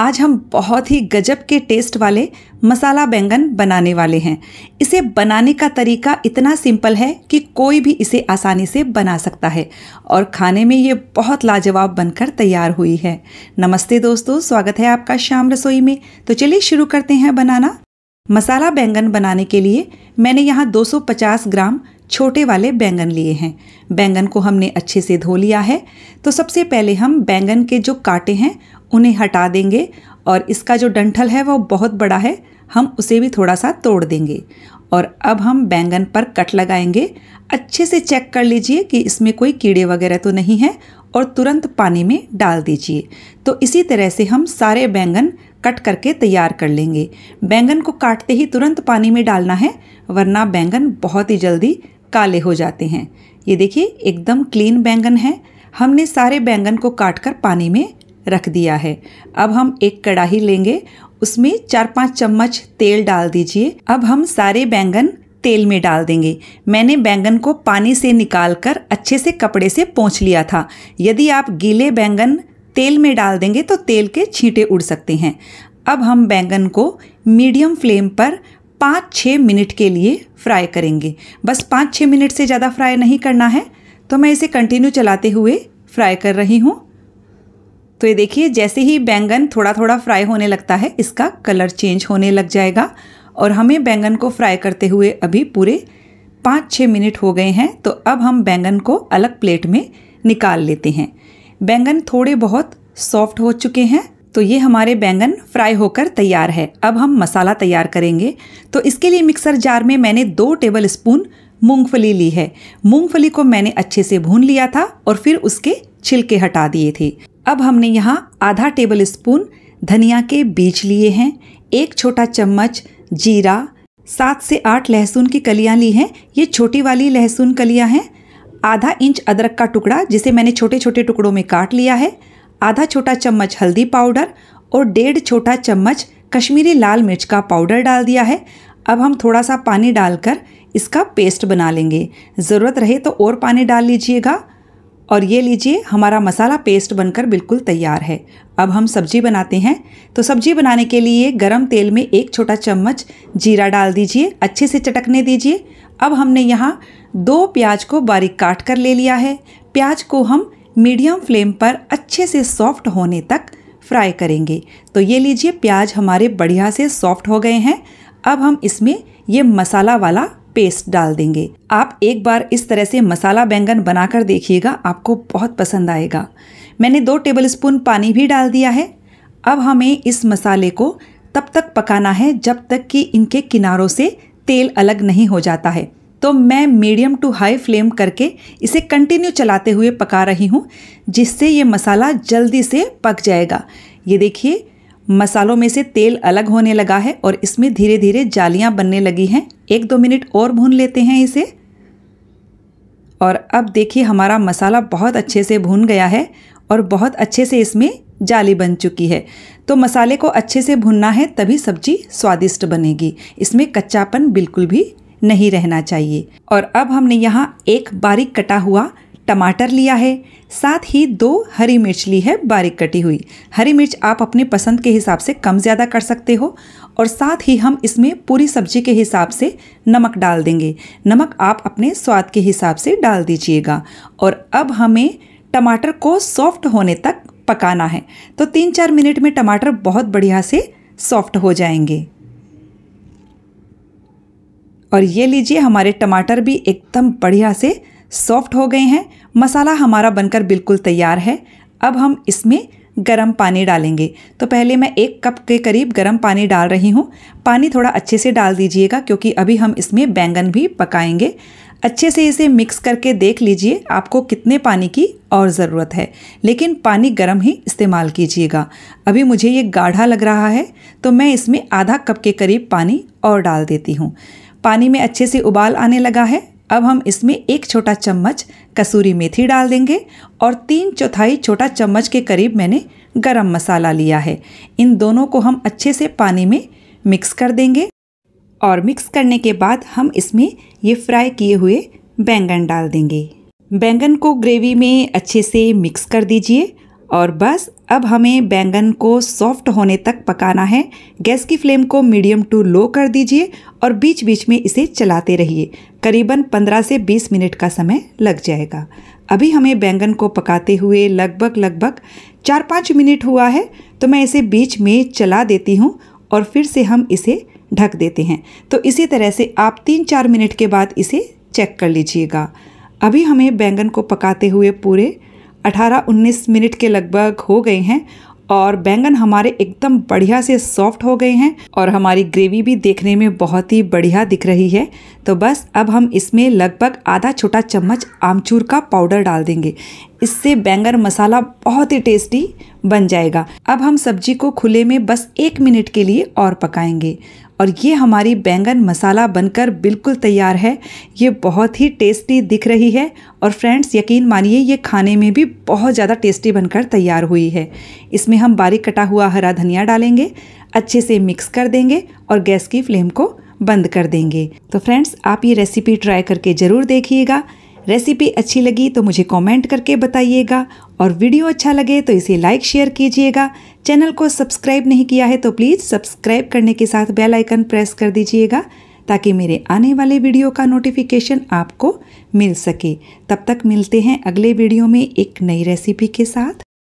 आज हम बहुत ही गजब के टेस्ट वाले मसाला बैंगन बनाने वाले हैं इसे बनाने का तरीका इतना सिंपल है कि कोई भी इसे आसानी से बना सकता है और खाने में ये बहुत लाजवाब बनकर तैयार हुई है नमस्ते दोस्तों स्वागत है आपका शाम रसोई में तो चलिए शुरू करते हैं बनाना मसाला बैंगन बनाने के लिए मैंने यहाँ 250 ग्राम छोटे वाले बैंगन लिए हैं बैंगन को हमने अच्छे से धो लिया है तो सबसे पहले हम बैंगन के जो कांटे हैं उन्हें हटा देंगे और इसका जो डंठल है वो बहुत बड़ा है हम उसे भी थोड़ा सा तोड़ देंगे और अब हम बैंगन पर कट लगाएंगे अच्छे से चेक कर लीजिए कि इसमें कोई कीड़े वगैरह तो नहीं है और तुरंत पानी में डाल दीजिए तो इसी तरह से हम सारे बैंगन कट करके तैयार कर लेंगे बैंगन को काटते ही तुरंत पानी में डालना है वरना बैंगन बहुत ही जल्दी काले हो जाते हैं ये देखिए एकदम क्लीन बैंगन है हमने सारे बैंगन को काट कर पानी में रख दिया है अब हम एक कढ़ाही लेंगे उसमें चार पाँच चम्मच तेल डाल दीजिए अब हम सारे बैंगन तेल में डाल देंगे मैंने बैंगन को पानी से निकाल कर अच्छे से कपड़े से पोंछ लिया था यदि आप गीले बैंगन तेल में डाल देंगे तो तेल के छींटे उड़ सकते हैं अब हम बैंगन को मीडियम फ्लेम पर पाँच छः मिनट के लिए फ्राई करेंगे बस पाँच छः मिनट से ज़्यादा फ्राई नहीं करना है तो मैं इसे कंटिन्यू चलाते हुए फ्राई कर रही हूँ तो ये देखिए जैसे ही बैंगन थोड़ा थोड़ा फ्राई होने लगता है इसका कलर चेंज होने लग जाएगा और हमें बैंगन को फ्राई करते हुए अभी पूरे पाँच छः मिनट हो गए हैं तो अब हम बैंगन को अलग प्लेट में निकाल लेते हैं बैंगन थोड़े बहुत सॉफ्ट हो चुके हैं तो ये हमारे बैंगन फ्राई होकर तैयार है अब हम मसाला तैयार करेंगे तो इसके लिए मिक्सर जार में मैंने दो टेबल स्पून मूँगफली ली है मूँगफली को मैंने अच्छे से भून लिया था और फिर उसके छिलके हटा दिए थे अब हमने यहाँ आधा टेबल स्पून धनिया के बीज लिए हैं एक छोटा चम्मच जीरा सात से आठ लहसुन की कलियाँ ली हैं ये छोटी वाली लहसुन कलियाँ हैं आधा इंच अदरक का टुकड़ा जिसे मैंने छोटे छोटे टुकड़ों में काट लिया है आधा छोटा चम्मच हल्दी पाउडर और डेढ़ छोटा चम्मच कश्मीरी लाल मिर्च का पाउडर डाल दिया है अब हम थोड़ा सा पानी डालकर इसका पेस्ट बना लेंगे ज़रूरत रहे तो और पानी डाल लीजिएगा और ये लीजिए हमारा मसाला पेस्ट बनकर बिल्कुल तैयार है अब हम सब्जी बनाते हैं तो सब्जी बनाने के लिए गरम तेल में एक छोटा चम्मच जीरा डाल दीजिए अच्छे से चटकने दीजिए अब हमने यहाँ दो प्याज को बारीक काट कर ले लिया है प्याज को हम मीडियम फ्लेम पर अच्छे से सॉफ्ट होने तक फ्राई करेंगे तो ये लीजिए प्याज हमारे बढ़िया से सॉफ्ट हो गए हैं अब हम इसमें ये मसाला वाला पेस्ट डाल देंगे आप एक बार इस तरह से मसाला बैंगन बनाकर देखिएगा आपको बहुत पसंद आएगा मैंने दो टेबल स्पून पानी भी डाल दिया है अब हमें इस मसाले को तब तक पकाना है जब तक कि इनके किनारों से तेल अलग नहीं हो जाता है तो मैं मीडियम टू हाई फ्लेम करके इसे कंटिन्यू चलाते हुए पका रही हूँ जिससे ये मसाला जल्दी से पक जाएगा ये देखिए मसालों में से तेल अलग होने लगा है और इसमें धीरे धीरे जालियाँ बनने लगी हैं एक दो मिनट और भून लेते हैं इसे और अब देखिए हमारा मसाला बहुत अच्छे से भून गया है और बहुत अच्छे से इसमें जाली बन चुकी है तो मसाले को अच्छे से भुनना है तभी सब्जी स्वादिष्ट बनेगी इसमें कच्चापन बिल्कुल भी नहीं रहना चाहिए और अब हमने यहाँ एक बारीक कटा हुआ टमाटर लिया है साथ ही दो हरी मिर्च ली है बारीक कटी हुई हरी मिर्च आप अपने पसंद के हिसाब से कम ज़्यादा कर सकते हो और साथ ही हम इसमें पूरी सब्जी के हिसाब से नमक डाल देंगे नमक आप अपने स्वाद के हिसाब से डाल दीजिएगा और अब हमें टमाटर को सॉफ्ट होने तक पकाना है तो तीन चार मिनट में टमाटर बहुत बढ़िया से सॉफ्ट हो जाएंगे और ये लीजिए हमारे टमाटर भी एकदम बढ़िया से सॉफ्ट हो गए हैं मसाला हमारा बनकर बिल्कुल तैयार है अब हम इसमें गर्म पानी डालेंगे तो पहले मैं एक कप के करीब गर्म पानी डाल रही हूँ पानी थोड़ा अच्छे से डाल दीजिएगा क्योंकि अभी हम इसमें बैंगन भी पकाएंगे अच्छे से इसे मिक्स करके देख लीजिए आपको कितने पानी की और ज़रूरत है लेकिन पानी गर्म ही इस्तेमाल कीजिएगा अभी मुझे ये गाढ़ा लग रहा है तो मैं इसमें आधा कप के करीब पानी और डाल देती हूँ पानी में अच्छे से उबाल आने लगा है अब हम इसमें एक छोटा चम्मच कसूरी मेथी डाल देंगे और तीन चौथाई छोटा चम्मच के करीब मैंने गरम मसाला लिया है इन दोनों को हम अच्छे से पानी में मिक्स कर देंगे और मिक्स करने के बाद हम इसमें ये फ्राई किए हुए बैंगन डाल देंगे बैंगन को ग्रेवी में अच्छे से मिक्स कर दीजिए और बस अब हमें बैंगन को सॉफ्ट होने तक पकाना है गैस की फ्लेम को मीडियम टू लो कर दीजिए और बीच बीच में इसे चलाते रहिए करीबन 15 से 20 मिनट का समय लग जाएगा अभी हमें बैंगन को पकाते हुए लगभग लगभग चार पाँच मिनट हुआ है तो मैं इसे बीच में चला देती हूँ और फिर से हम इसे ढक देते हैं तो इसी तरह से आप तीन चार मिनट के बाद इसे चेक कर लीजिएगा अभी हमें बैंगन को पकाते हुए पूरे 18-19 मिनट के लगभग हो गए हैं और बैंगन हमारे एकदम बढ़िया से सॉफ्ट हो गए हैं और हमारी ग्रेवी भी देखने में बहुत ही बढ़िया दिख रही है तो बस अब हम इसमें लगभग आधा छोटा चम्मच आमचूर का पाउडर डाल देंगे इससे बैंगन मसाला बहुत ही टेस्टी बन जाएगा अब हम सब्जी को खुले में बस एक मिनट के लिए और पकाएंगे और ये हमारी बैंगन मसाला बनकर बिल्कुल तैयार है ये बहुत ही टेस्टी दिख रही है और फ्रेंड्स यकीन मानिए ये खाने में भी बहुत ज़्यादा टेस्टी बनकर तैयार हुई है इसमें हम बारीक कटा हुआ हरा धनिया डालेंगे अच्छे से मिक्स कर देंगे और गैस की फ्लेम को बंद कर देंगे तो फ्रेंड्स आप ये रेसिपी ट्राई करके ज़रूर देखिएगा रेसिपी अच्छी लगी तो मुझे कमेंट करके बताइएगा और वीडियो अच्छा लगे तो इसे लाइक शेयर कीजिएगा चैनल को सब्सक्राइब नहीं किया है तो प्लीज़ सब्सक्राइब करने के साथ बेल आइकन प्रेस कर दीजिएगा ताकि मेरे आने वाले वीडियो का नोटिफिकेशन आपको मिल सके तब तक मिलते हैं अगले वीडियो में एक नई रेसिपी के साथ